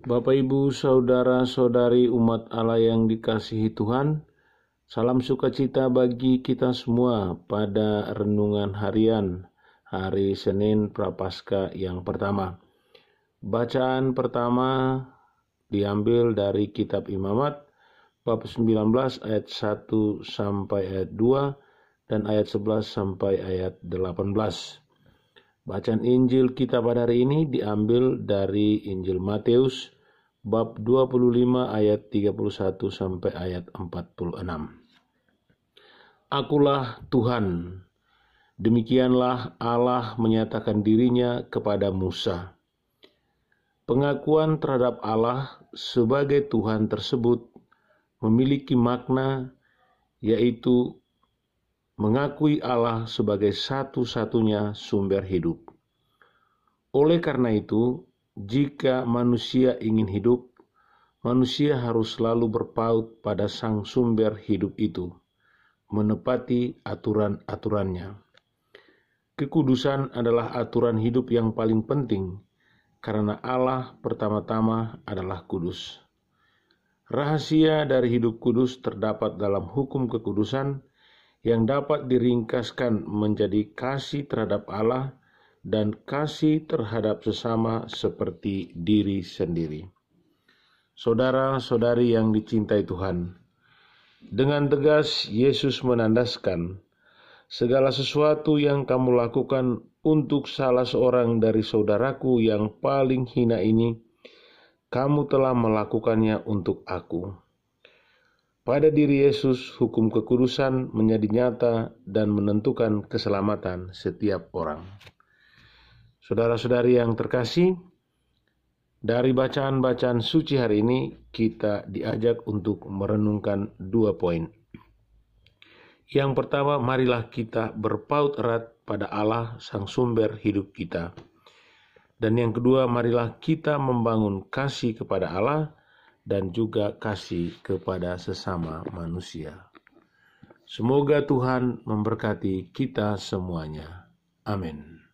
Bapak Ibu, saudara-saudari umat Allah yang dikasihi Tuhan, salam sukacita bagi kita semua pada renungan harian hari Senin Prapaskah yang pertama. Bacaan pertama diambil dari kitab Imamat bab 19 ayat 1 sampai ayat 2 dan ayat 11 sampai ayat 18. Bacaan Injil kita pada hari ini diambil dari Injil Matius bab 25 ayat 31 sampai ayat 46. Akulah Tuhan, demikianlah Allah menyatakan dirinya kepada Musa. Pengakuan terhadap Allah sebagai Tuhan tersebut memiliki makna yaitu mengakui Allah sebagai satu-satunya sumber hidup. Oleh karena itu, jika manusia ingin hidup, manusia harus selalu berpaut pada sang sumber hidup itu, menepati aturan-aturannya. Kekudusan adalah aturan hidup yang paling penting, karena Allah pertama-tama adalah kudus. Rahasia dari hidup kudus terdapat dalam hukum kekudusan yang dapat diringkaskan menjadi kasih terhadap Allah dan kasih terhadap sesama seperti diri sendiri. Saudara-saudari yang dicintai Tuhan, dengan tegas Yesus menandaskan segala sesuatu yang kamu lakukan untuk salah seorang dari saudaraku yang paling hina ini, kamu telah melakukannya untuk aku. Pada diri Yesus, hukum kekudusan menjadi nyata dan menentukan keselamatan setiap orang. Saudara-saudari yang terkasih, dari bacaan-bacaan suci hari ini kita diajak untuk merenungkan dua poin. Yang pertama, marilah kita berpaut erat pada Allah sang sumber hidup kita. Dan yang kedua, marilah kita membangun kasih kepada Allah dan juga kasih kepada sesama manusia. Semoga Tuhan memberkati kita semuanya. Amin.